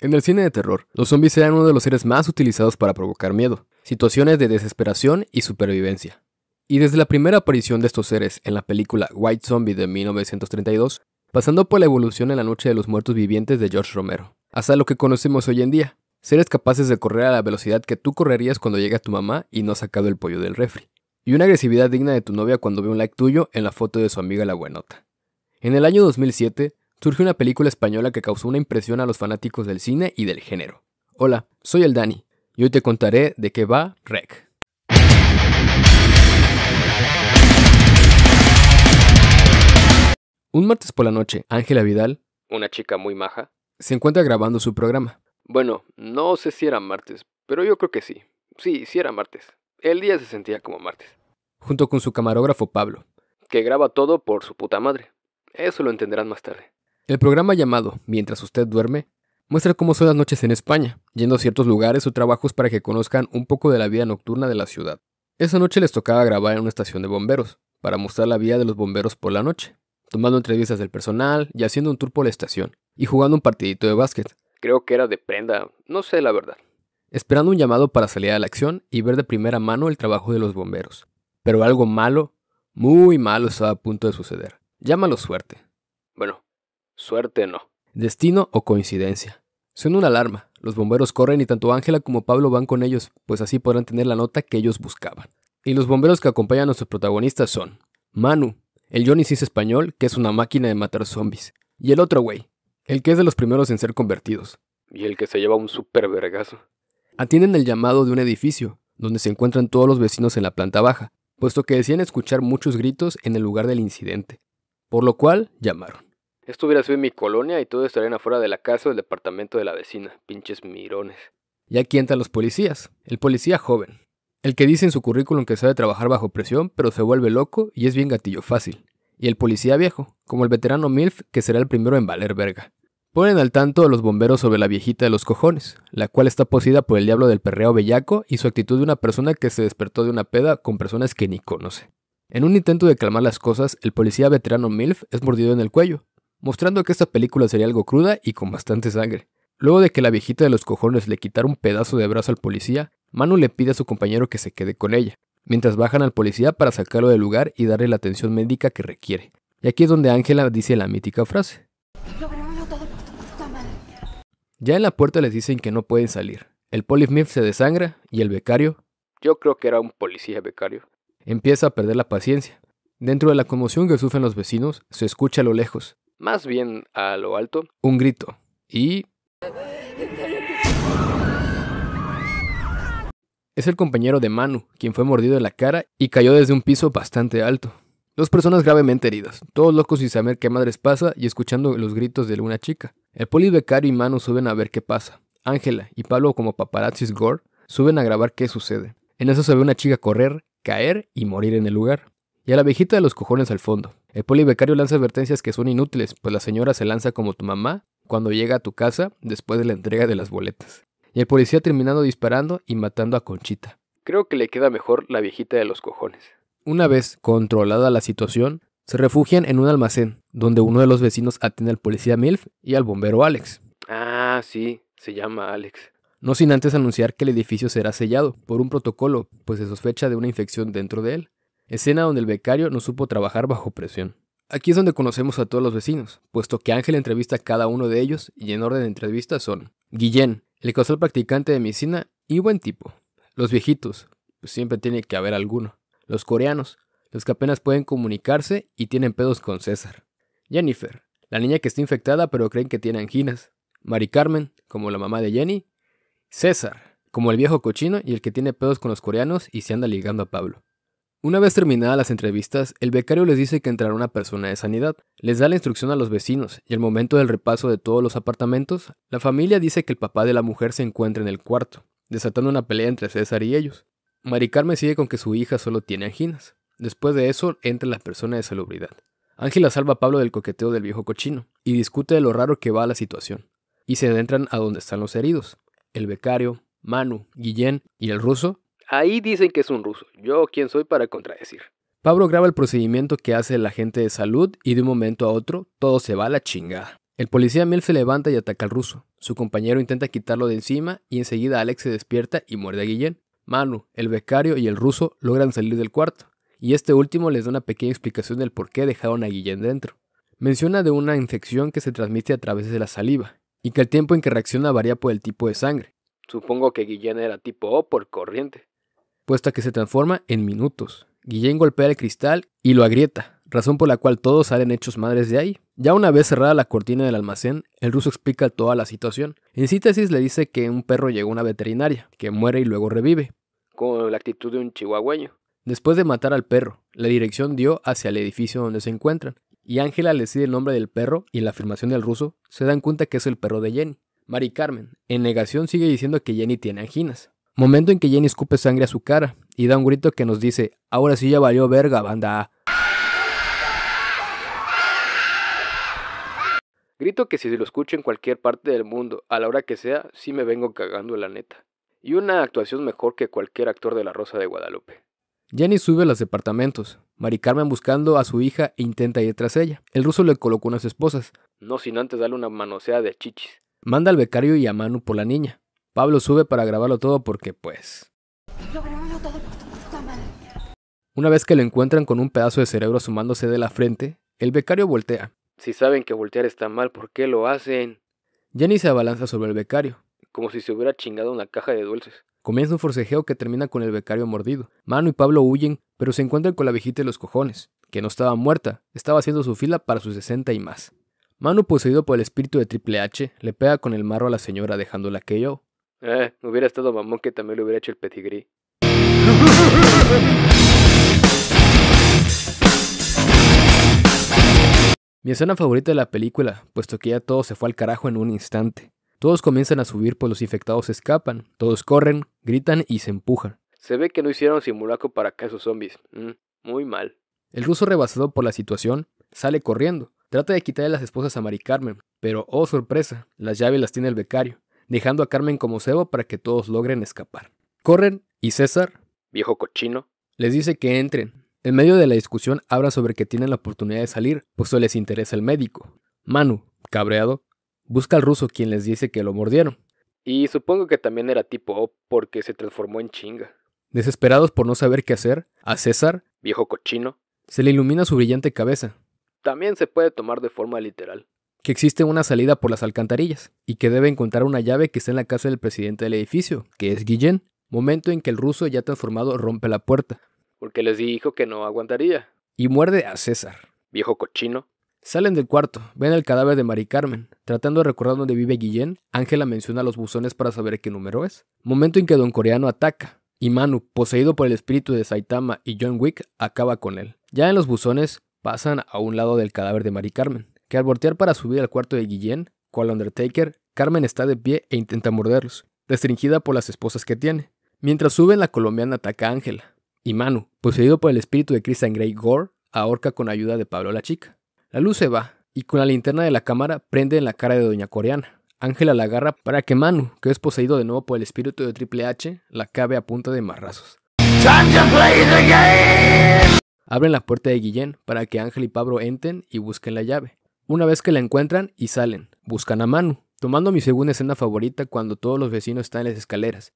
En el cine de terror, los zombies eran uno de los seres más utilizados para provocar miedo, situaciones de desesperación y supervivencia. Y desde la primera aparición de estos seres en la película White Zombie de 1932, pasando por la evolución en la Noche de los Muertos Vivientes de George Romero, hasta lo que conocemos hoy en día, seres capaces de correr a la velocidad que tú correrías cuando llega tu mamá y no ha sacado el pollo del refri, y una agresividad digna de tu novia cuando ve un like tuyo en la foto de su amiga la buenota. En el año 2007, Surgió una película española que causó una impresión a los fanáticos del cine y del género. Hola, soy el Dani y hoy te contaré de qué va Rec. Un martes por la noche, Ángela Vidal, una chica muy maja, se encuentra grabando su programa. Bueno, no sé si era martes, pero yo creo que sí. Sí, sí era martes. El día se sentía como martes. Junto con su camarógrafo Pablo, que graba todo por su puta madre. Eso lo entenderán más tarde. El programa llamado Mientras usted duerme muestra cómo son las noches en España, yendo a ciertos lugares o trabajos para que conozcan un poco de la vida nocturna de la ciudad. Esa noche les tocaba grabar en una estación de bomberos, para mostrar la vida de los bomberos por la noche, tomando entrevistas del personal y haciendo un tour por la estación, y jugando un partidito de básquet. Creo que era de prenda, no sé la verdad. Esperando un llamado para salir a la acción y ver de primera mano el trabajo de los bomberos. Pero algo malo, muy malo estaba a punto de suceder. Llámalo suerte. Bueno, Suerte no. Destino o coincidencia. Suena una alarma. Los bomberos corren y tanto Ángela como Pablo van con ellos, pues así podrán tener la nota que ellos buscaban. Y los bomberos que acompañan a nuestros protagonistas son Manu, el Johnny Cis español, que es una máquina de matar zombies, y el otro güey, el que es de los primeros en ser convertidos. Y el que se lleva un super vergazo. Atienden el llamado de un edificio, donde se encuentran todos los vecinos en la planta baja, puesto que decían escuchar muchos gritos en el lugar del incidente, por lo cual llamaron. Esto hubiera sido mi colonia y todos estarían afuera de la casa o del departamento de la vecina, pinches mirones. Y aquí entran los policías. El policía joven. El que dice en su currículum que sabe trabajar bajo presión, pero se vuelve loco y es bien gatillo fácil. Y el policía viejo, como el veterano MILF, que será el primero en valer verga. Ponen al tanto a los bomberos sobre la viejita de los cojones, la cual está posida por el diablo del perreo bellaco y su actitud de una persona que se despertó de una peda con personas que ni conoce. En un intento de calmar las cosas, el policía veterano MILF es mordido en el cuello, mostrando que esta película sería algo cruda y con bastante sangre. Luego de que la viejita de los cojones le quitara un pedazo de brazo al policía, Manu le pide a su compañero que se quede con ella, mientras bajan al policía para sacarlo del lugar y darle la atención médica que requiere. Y aquí es donde Ángela dice la mítica frase. Ya en la puerta les dicen que no pueden salir. El polifmif se desangra y el becario, yo creo que era un policía becario, empieza a perder la paciencia. Dentro de la conmoción que sufren los vecinos, se escucha a lo lejos más bien a lo alto, un grito y... Es el compañero de Manu, quien fue mordido en la cara y cayó desde un piso bastante alto. Dos personas gravemente heridas, todos locos sin saber qué madres pasa y escuchando los gritos de una chica. El polibecario y Manu suben a ver qué pasa. Ángela y Pablo como paparazzis Gore suben a grabar qué sucede. En eso se ve una chica correr, caer y morir en el lugar y a la viejita de los cojones al fondo. El polibecario lanza advertencias que son inútiles, pues la señora se lanza como tu mamá cuando llega a tu casa después de la entrega de las boletas. Y el policía terminando disparando y matando a Conchita. Creo que le queda mejor la viejita de los cojones. Una vez controlada la situación, se refugian en un almacén, donde uno de los vecinos atiende al policía Milf y al bombero Alex. Ah, sí, se llama Alex. No sin antes anunciar que el edificio será sellado por un protocolo, pues se sospecha de una infección dentro de él escena donde el becario no supo trabajar bajo presión. Aquí es donde conocemos a todos los vecinos, puesto que Ángel entrevista a cada uno de ellos y en orden de entrevista son Guillén, el causal practicante de medicina y buen tipo. Los viejitos, pues siempre tiene que haber alguno. Los coreanos, los que apenas pueden comunicarse y tienen pedos con César. Jennifer, la niña que está infectada pero creen que tiene anginas. Mari Carmen, como la mamá de Jenny. César, como el viejo cochino y el que tiene pedos con los coreanos y se anda ligando a Pablo. Una vez terminadas las entrevistas, el becario les dice que entrará una persona de sanidad, les da la instrucción a los vecinos y al momento del repaso de todos los apartamentos, la familia dice que el papá de la mujer se encuentra en el cuarto, desatando una pelea entre César y ellos. Maricarmen sigue con que su hija solo tiene anginas. Después de eso entra la persona de salubridad. Ángela salva a Pablo del coqueteo del viejo cochino y discute de lo raro que va la situación. Y se adentran a donde están los heridos. El becario, Manu, Guillén y el ruso Ahí dicen que es un ruso. Yo quién soy para contradecir. Pablo graba el procedimiento que hace el agente de salud y de un momento a otro todo se va a la chingada. El policía Miel se levanta y ataca al ruso. Su compañero intenta quitarlo de encima y enseguida Alex se despierta y muerde a Guillén. Manu, el becario y el ruso logran salir del cuarto, y este último les da una pequeña explicación del por qué dejaron a Guillén dentro. Menciona de una infección que se transmite a través de la saliva, y que el tiempo en que reacciona varía por el tipo de sangre. Supongo que Guillén era tipo O por corriente. Puesta que se transforma en minutos. Guillén golpea el cristal y lo agrieta, razón por la cual todos salen hechos madres de ahí. Ya una vez cerrada la cortina del almacén, el ruso explica toda la situación. En síntesis le dice que un perro llegó a una veterinaria, que muere y luego revive, con la actitud de un chihuahueño. Después de matar al perro, la dirección dio hacia el edificio donde se encuentran, y Ángela le sigue el nombre del perro y la afirmación del ruso, se dan cuenta que es el perro de Jenny. Mari Carmen, en negación, sigue diciendo que Jenny tiene anginas. Momento en que Jenny escupe sangre a su cara y da un grito que nos dice, ahora sí ya valió verga, banda. Grito que si se lo escucho en cualquier parte del mundo, a la hora que sea, sí me vengo cagando la neta. Y una actuación mejor que cualquier actor de La Rosa de Guadalupe. Jenny sube a los departamentos, Mari Carmen buscando a su hija e intenta ir tras ella. El ruso le colocó unas esposas. No sin antes darle una manoseada de chichis. Manda al becario y a Manu por la niña. Pablo sube para grabarlo todo porque pues... Una vez que lo encuentran con un pedazo de cerebro sumándose de la frente, el becario voltea. Si saben que voltear está mal, ¿por qué lo hacen? Jenny se abalanza sobre el becario, como si se hubiera chingado una caja de dulces. Comienza un forcejeo que termina con el becario mordido. Manu y Pablo huyen, pero se encuentran con la viejita de los cojones, que no estaba muerta, estaba haciendo su fila para sus 60 y más. Manu, poseído por el espíritu de Triple H, le pega con el marro a la señora dejándola aquello. Eh, hubiera estado mamón que también le hubiera hecho el petigrí. Mi escena favorita de la película, puesto que ya todo se fue al carajo en un instante. Todos comienzan a subir pues los infectados escapan, todos corren, gritan y se empujan. Se ve que no hicieron simulacro para casos zombies. Mm, muy mal. El ruso rebasado por la situación sale corriendo. Trata de quitarle las esposas a Mari Carmen, pero oh sorpresa, las llaves las tiene el becario dejando a Carmen como cebo para que todos logren escapar. Corren y César, viejo cochino, les dice que entren. En medio de la discusión habla sobre que tienen la oportunidad de salir, pues les interesa el médico. Manu, cabreado, busca al ruso quien les dice que lo mordieron. Y supongo que también era tipo O porque se transformó en chinga. Desesperados por no saber qué hacer, a César, viejo cochino, se le ilumina su brillante cabeza. También se puede tomar de forma literal que existe una salida por las alcantarillas y que debe encontrar una llave que está en la casa del presidente del edificio, que es Guillén, momento en que el ruso ya transformado rompe la puerta. Porque les dijo que no aguantaría. Y muerde a César. Viejo cochino. Salen del cuarto, ven el cadáver de Mari Carmen. Tratando de recordar dónde vive Guillén, Ángela menciona los buzones para saber qué número es. Momento en que Don Coreano ataca, y Manu, poseído por el espíritu de Saitama y John Wick, acaba con él. Ya en los buzones, pasan a un lado del cadáver de Mari Carmen que al voltear para subir al cuarto de Guillén, cual Undertaker, Carmen está de pie e intenta morderlos, restringida por las esposas que tiene. Mientras suben, la colombiana ataca a Ángela, y Manu, poseído por el espíritu de Christian Grey Gore, ahorca con ayuda de Pablo la chica. La luz se va, y con la linterna de la cámara prende en la cara de Doña Coreana. Ángela la agarra para que Manu, que es poseído de nuevo por el espíritu de Triple H, la cabe a punta de marrazos. Abren la puerta de Guillén para que Ángel y Pablo entren y busquen la llave. Una vez que la encuentran y salen, buscan a Manu, tomando mi segunda escena favorita cuando todos los vecinos están en las escaleras.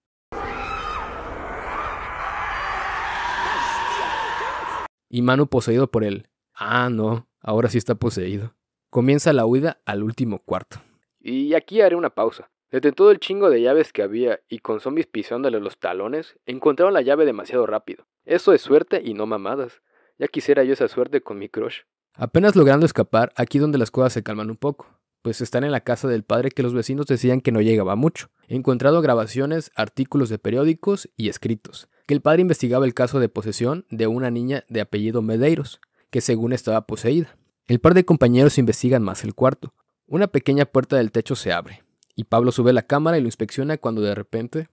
Y Manu poseído por él. Ah, no, ahora sí está poseído. Comienza la huida al último cuarto. Y aquí haré una pausa. Desde todo el chingo de llaves que había y con zombies pisándole los talones, encontraron la llave demasiado rápido. Eso es suerte y no mamadas. Ya quisiera yo esa suerte con mi crush. Apenas logrando escapar, aquí donde las cuevas se calman un poco, pues están en la casa del padre que los vecinos decían que no llegaba mucho. He encontrado grabaciones, artículos de periódicos y escritos, que el padre investigaba el caso de posesión de una niña de apellido Medeiros, que según estaba poseída. El par de compañeros investigan más el cuarto. Una pequeña puerta del techo se abre, y Pablo sube la cámara y lo inspecciona cuando de repente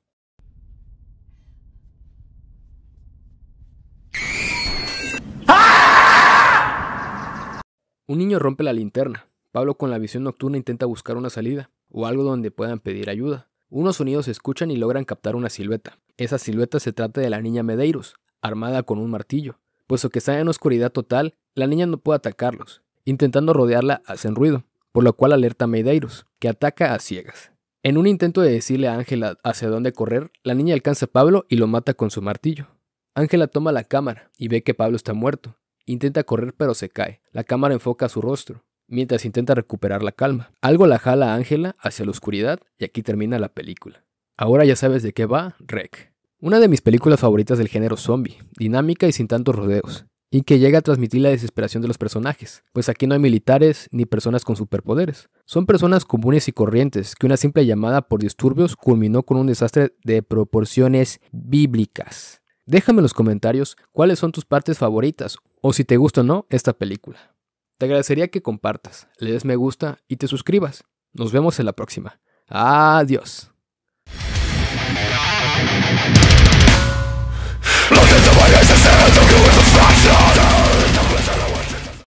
Un niño rompe la linterna. Pablo con la visión nocturna intenta buscar una salida, o algo donde puedan pedir ayuda. Unos sonidos se escuchan y logran captar una silueta. Esa silueta se trata de la niña Medeiros, armada con un martillo. Puesto que está en oscuridad total, la niña no puede atacarlos. Intentando rodearla, hacen ruido, por lo cual alerta a Medeiros, que ataca a ciegas. En un intento de decirle a Ángela hacia dónde correr, la niña alcanza a Pablo y lo mata con su martillo. Ángela toma la cámara y ve que Pablo está muerto, Intenta correr pero se cae. La cámara enfoca su rostro, mientras intenta recuperar la calma. Algo la jala a Ángela hacia la oscuridad y aquí termina la película. Ahora ya sabes de qué va Rec. Una de mis películas favoritas del género zombie, dinámica y sin tantos rodeos, y que llega a transmitir la desesperación de los personajes, pues aquí no hay militares ni personas con superpoderes. Son personas comunes y corrientes que una simple llamada por disturbios culminó con un desastre de proporciones bíblicas. Déjame en los comentarios cuáles son tus partes favoritas o si te gusta o no esta película. Te agradecería que compartas, le des me gusta y te suscribas. Nos vemos en la próxima. Adiós.